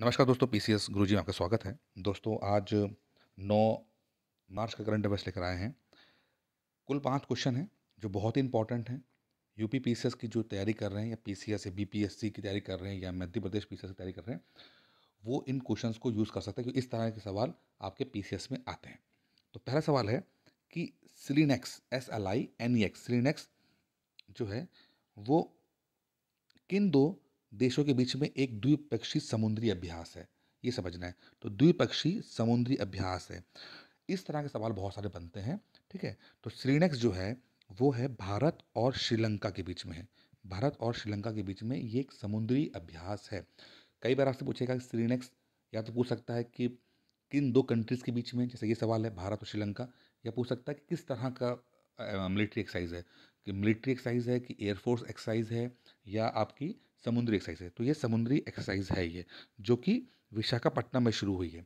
नमस्कार दोस्तों P C S गुरु जी में आपका स्वागत है दोस्तों आज 9 मार्च का करंट अफेयर्स लेकर आए हैं कुल पांच क्वेश्चन हैं जो बहुत ही इंपॉर्टेंट हैं यूपी पी सी एस की जो तैयारी कर रहे हैं या पी सी एस या बी पी एस सी की तैयारी कर रहे हैं या मध्य प्रदेश पी सी एस की तैयारी कर रहे हैं वो इन क्वेश्चन को यूज़ कर सकते हैं क्योंकि इस तरह के सवाल आपके पी सी एस में आते हैं तो पहला सवाल है कि SLINEX S L I N E X SLINEX जो है वो किन दो देशों के बीच में एक द्विपक्षीय समुद्री अभ्यास है ये समझना है तो द्विपक्षीय समुद्री अभ्यास है इस तरह के सवाल बहुत सारे बनते हैं ठीक है तो श्रीनेक्स जो है वो है भारत और श्रीलंका के बीच में है भारत और श्रीलंका के बीच में ये एक समुद्री अभ्यास है कई बार आपसे पूछेगा श्रीनेक्स या तो पूछ सकता है कि किन दो कंट्रीज़ के बीच में जैसे ये सवाल है भारत और श्रीलंका या पूछ सकता है कि किस तरह का मिलिट्री एक्सरसाइज है कि मिलिट्री एक्सरसाइज है कि एयरफोर्स एक्सरसाइज है या आपकी समुद्री एक्सरसाइज है तो ये समुद्री एक्सरसाइज है ये जो कि विशाखापट्टनम में शुरू हुई है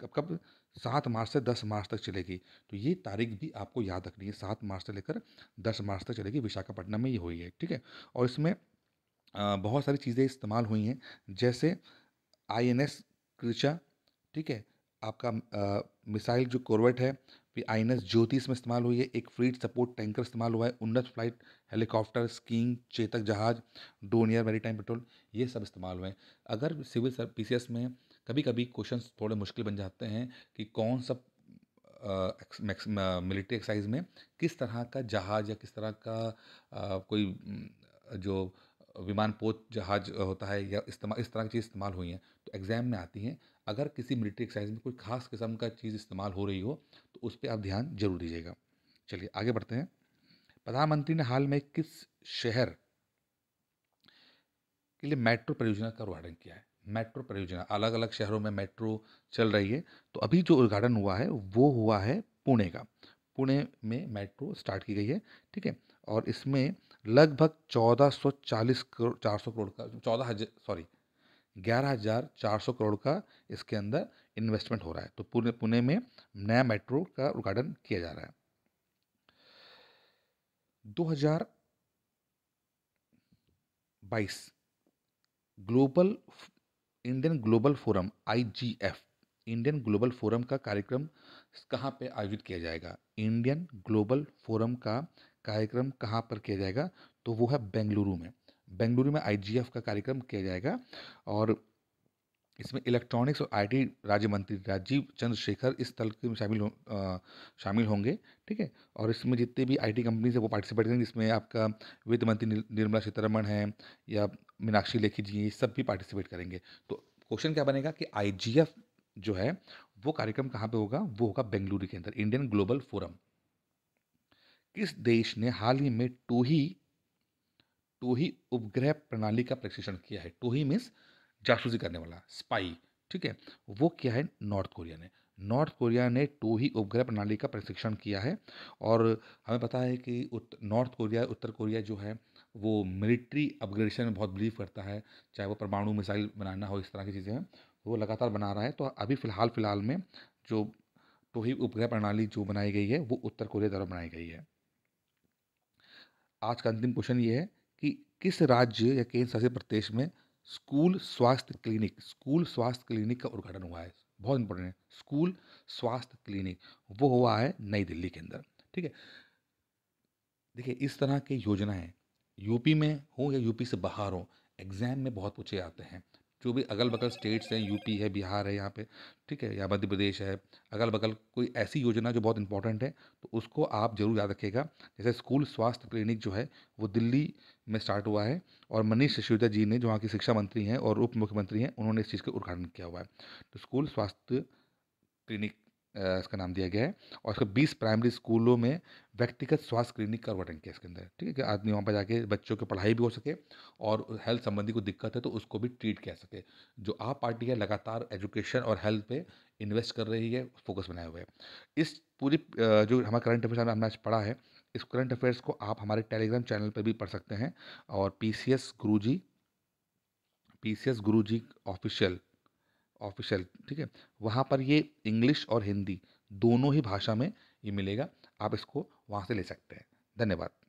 कब कब सात मार्च से दस मार्च तक चलेगी तो ये तारीख भी आपको याद रखनी है सात मार्च से लेकर दस मार्च तक चलेगी विशाखापट्टनम में ये हुई है ठीक है और इसमें बहुत सारी चीज़ें इस्तेमाल हुई हैं जैसे आई एन एस ठीक है आपका मिसाइल जो कोरवेट है आई एन एस ज्योतिष में इस्तेमाल हुई है एक फ्लीट सपोर्ट टैंकर इस्तेमाल हुआ है उन्नत फ्लाइट हेलीकॉप्टर स्कीइंग चेतक जहाज डोनियर टाइम पेट्रोल ये सब इस्तेमाल हुए हैं अगर सिविल सर पी में कभी कभी क्वेश्चन थोड़े मुश्किल बन जाते हैं कि कौन सा मिलिट्री एक्साइज में किस तरह का जहाज या किस तरह का आ, कोई जो विमान पोत जहाज होता है या इस्तेमाल इस तरह की चीज़ इस्तेमाल हुई हैं तो एग्ज़ाम में आती हैं अगर किसी मिलिट्री एक्सरसाइज में कोई ख़ास किस्म का चीज़ इस्तेमाल हो रही हो तो उस पर आप ध्यान जरूर दीजिएगा चलिए आगे बढ़ते हैं प्रधानमंत्री ने हाल में किस शहर के लिए मेट्रो परियोजना का उद्घाटन किया है मेट्रो परियोजना अलग अलग शहरों में मेट्रो चल रही है तो अभी जो उद्घाटन हुआ है वो हुआ है पुणे का पुणे में मेट्रो स्टार्ट की गई है ठीक है और इसमें लगभग 1440 करोड़ चार सौ करोड़ का चौदह हजार सॉरी ग्यारह हजार चार सौ करोड़ का इसके अंदर इन्वेस्टमेंट हो रहा है तो पुणे पुणे में नया मेट्रो का उद्घाटन किया जा रहा है 2022 global Indian global forum IGF Indian global forum का कार्यक्रम कहाँ पे आयोजित किया जाएगा इंडियन ग्लोबल फोरम का कार्यक्रम कहाँ पर किया जाएगा तो वो है बेंगलुरु में बेंगलुरु में आईजीएफ का कार्यक्रम किया जाएगा और इसमें इलेक्ट्रॉनिक्स और आईटी राज्य मंत्री राजीव चंद्रशेखर इस स्थल के शामिल हो आ, शामिल होंगे ठीक है और इसमें जितने भी आईटी कंपनीज है वो पार्टिसिपेट करेंगे जिसमें आपका वित्त मंत्री निर्मला सीतारमण है या मीनाक्षी लेखी जी सब भी पार्टिसिपेट करेंगे तो क्वेश्चन क्या बनेगा कि आई जो है वो कार्यक्रम कहाँ पे होगा वो होगा बेंगलुरु के अंदर इंडियन ग्लोबल फोरम किस देश ने हाल ही में टोही टोही उपग्रह प्रणाली का प्रशिक्षण किया है टोही मीन्स जासूसी करने वाला स्पाई ठीक है वो क्या है नॉर्थ कोरिया ने नॉर्थ कोरिया ने टोही उपग्रह प्रणाली का प्रशिक्षण किया है और हमें पता है कि नॉर्थ कोरिया उत्तर कोरिया जो है वो मिलिट्री अपग्रेडेशन में बहुत बिलीव करता है चाहे वो परमाणु मिसाइल बनाना हो इस तरह की चीज़ें हैं वो लगातार बना रहा है तो अभी फ़िलहाल फ़िलहाल में जो टोही उपग्रह प्रणाली जो बनाई गई है वो उत्तर कोरिया द्वारा बनाई गई है आज का अंतिम क्वेश्चन ये है कि किस राज्य या केंद्र शासित प्रदेश में स्कूल स्वास्थ्य क्लिनिक स्कूल स्वास्थ्य क्लिनिक का उद्घाटन हुआ है बहुत इंपॉर्टेंट है स्कूल स्वास्थ्य क्लिनिक वो हुआ है नई दिल्ली के अंदर ठीक है देखिए इस तरह की योजनाएं यूपी में हो या यूपी से बाहर हो एग्जाम में बहुत पूछे जाते हैं जो भी अगल बगल स्टेट्स हैं यूपी है बिहार है यहाँ पे ठीक है या मध्य प्रदेश है अगल बगल कोई ऐसी योजना जो बहुत इंपॉर्टेंट है तो उसको आप जरूर याद रखिएगा जैसे स्कूल स्वास्थ्य क्लिनिक जो है वो दिल्ली में स्टार्ट हुआ है और मनीष सिसोदिया जी ने जो वहाँ के शिक्षा मंत्री हैं और उप मुख्यमंत्री हैं उन्होंने इस चीज़ का उद्घाटन किया हुआ है तो स्कूल स्वास्थ्य क्लिनिक इसका नाम दिया गया है और इसको 20 प्राइमरी स्कूलों में व्यक्तिगत स्वास्थ्य क्लिनिक का गठन किया इसके अंदर ठीक है कि आदमी वहाँ पर जाके बच्चों की पढ़ाई भी हो सके और हेल्थ संबंधी कोई दिक्कत है तो उसको भी ट्रीट किया सके जो आप पार्टी है लगातार एजुकेशन और हेल्थ पे इन्वेस्ट कर रही है फोकस बनाए हुए इस पूरी जो हमारा करंट अफेयर्स हमने आज पढ़ा है इस करंट अफेयर्स को आप हमारे टेलीग्राम चैनल पर भी पढ़ सकते हैं और पी सी एस गुरु जी पी सी एस गुरु जी ऑफिशियल ऑफिशियल ठीक है वहाँ पर ये इंग्लिश और हिंदी दोनों ही भाषा में ये मिलेगा आप इसको वहाँ से ले सकते हैं धन्यवाद